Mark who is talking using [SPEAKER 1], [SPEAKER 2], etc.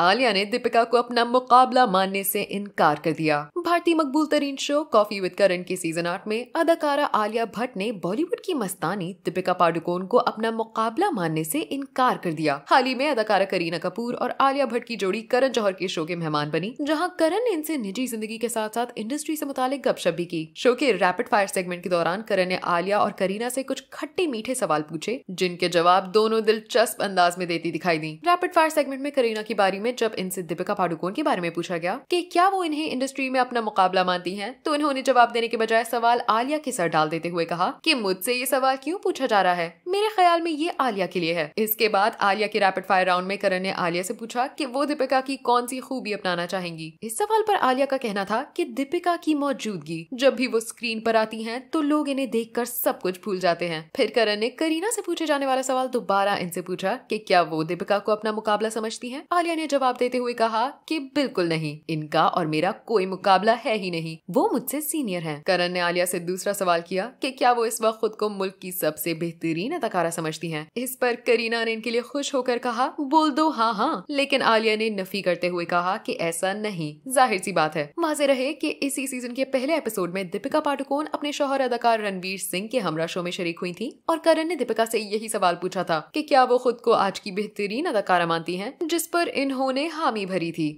[SPEAKER 1] आलिया ने दीपिका को अपना मुकाबला मानने से इनकार कर दिया भारतीय मकबूल तरीन शो कॉफी विद करण के सीजन आठ में अदाकारा आलिया भट्ट ने बॉलीवुड की मस्तानी दीपिका पाडुकोन को अपना मुकाबला मानने से इनकार कर दिया हाल ही में अदाकारा करीना कपूर और आलिया भट्ट की जोड़ी करण जौहर के शो के मेहमान बनी जहाँ करण ने इनसे निजी जिंदगी के साथ साथ इंडस्ट्री ऐसी मुतालिक गपशप भी की शो के रैपिड फायर सेगमेंट के दौरान करण ने आलिया और करीना ऐसी कुछ खट्टे मीठे सवाल पूछे जिनके जवाब दोनों दिलचस्प अंदाज में देती दिखाई दी रैपिड फायर सेगमेंट में करीना की बारी में जब इनसे दीपिका पाडुकोन के बारे में पूछा गया की क्या वो इन्हें इंडस्ट्री में अपना अपना मुकाबला मानती हैं तो इन्होंने जवाब देने के बजाय सवाल आलिया के सर डाल देते हुए कहा कि मुझसे ये सवाल क्यों पूछा जा रहा है मेरे ख्याल में ये आलिया के लिए है इसके बाद आलिया के रैपिड फायर राउंड में करण ने आलिया से पूछा कि वो दीपिका की कौन सी खूबी अपनाना चाहेंगी इस सवाल पर आलिया का कहना था कि दीपिका की मौजूदगी जब भी वो स्क्रीन पर आती है तो लोग इन्हें देख सब कुछ भूल जाते हैं फिर करण ने करीना से पूछे जाने वाला सवाल दोबारा इनसे पूछा की क्या वो दीपिका को अपना मुकाबला समझती है आलिया ने जवाब देते हुए कहा कि बिल्कुल नहीं इनका और मेरा कोई मुकाबला मुकाबला है ही नहीं वो मुझसे सीनियर है करण ने आलिया से दूसरा सवाल किया कि क्या वो इस वक्त खुद को मुल्क की सबसे बेहतरीन अदाकारा समझती है इस पर करीना ने इनके लिए खुश होकर कहा बोल दो हाँ हाँ लेकिन आलिया ने नफी करते हुए कहा कि ऐसा नहीं जाहिर सी बात है वाजे रहे कि इसी सीजन के पहले एपिसोड में दीपिका पाडुकोन अपने शोहर अदाकार रणवीर सिंह के हमरा शो में शरीक हुई थी और करण ने दीपिका से यही सवाल पूछा था कि क्या वो खुद को आज की बेहतरीन अदाकारा मानती हैं जिस पर इन्होंने हामी भरी थी